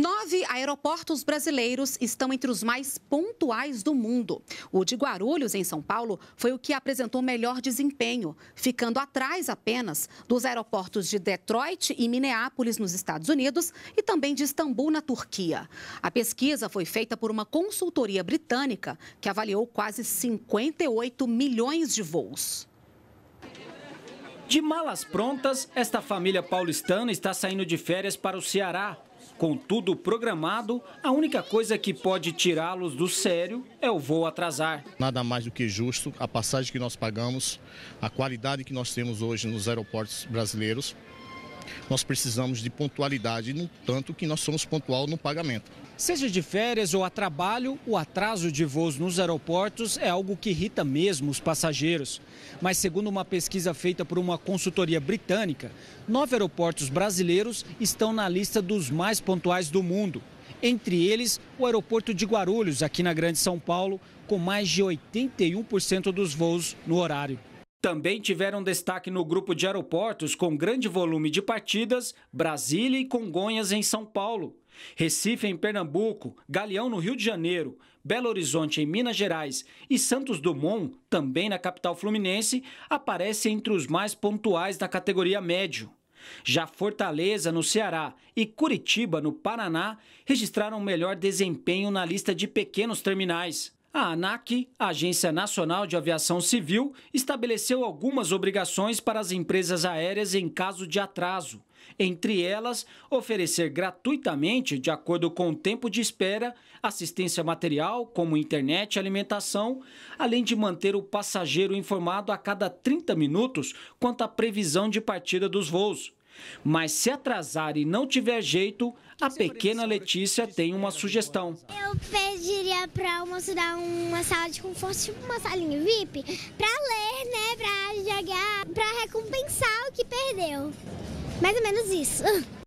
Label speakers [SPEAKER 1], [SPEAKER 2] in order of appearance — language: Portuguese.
[SPEAKER 1] Nove aeroportos brasileiros estão entre os mais pontuais do mundo. O de Guarulhos, em São Paulo, foi o que apresentou melhor desempenho, ficando atrás apenas dos aeroportos de Detroit e Minneapolis, nos Estados Unidos, e também de Istambul, na Turquia. A pesquisa foi feita por uma consultoria britânica que avaliou quase 58 milhões de voos.
[SPEAKER 2] De malas prontas, esta família paulistana está saindo de férias para o Ceará.
[SPEAKER 3] Com tudo programado, a única coisa que pode tirá-los do sério é o voo atrasar. Nada mais do que justo a passagem que nós pagamos, a qualidade que nós temos hoje nos aeroportos brasileiros nós precisamos de pontualidade, no tanto que nós somos pontual no pagamento. Seja de férias ou a trabalho, o atraso de voos
[SPEAKER 2] nos aeroportos é algo que irrita mesmo os passageiros. Mas, segundo uma pesquisa feita por uma consultoria britânica, nove aeroportos brasileiros estão na lista dos mais pontuais do mundo. Entre eles, o aeroporto de Guarulhos, aqui na Grande São Paulo, com mais de 81% dos voos no horário. Também tiveram destaque no grupo de aeroportos com grande volume de partidas, Brasília e Congonhas em São Paulo, Recife em Pernambuco, Galeão no Rio de Janeiro, Belo Horizonte em Minas Gerais e Santos Dumont, também na capital fluminense, aparecem entre os mais pontuais da categoria médio. Já Fortaleza, no Ceará, e Curitiba, no Paraná, registraram melhor desempenho na lista de pequenos terminais. A ANAC, a Agência Nacional de Aviação Civil, estabeleceu algumas obrigações para as empresas aéreas em caso de atraso. Entre elas, oferecer gratuitamente, de acordo com o tempo de espera, assistência material, como internet e alimentação, além de manter o passageiro informado a cada 30 minutos quanto à previsão de partida dos voos. Mas se atrasar e não tiver jeito,
[SPEAKER 4] a pequena
[SPEAKER 2] Letícia tem uma sugestão.
[SPEAKER 4] Eu pediria para almoço dar uma sala de conforto, tipo uma salinha VIP, para ler, né, para jogar, para recompensar o que perdeu. Mais ou menos isso.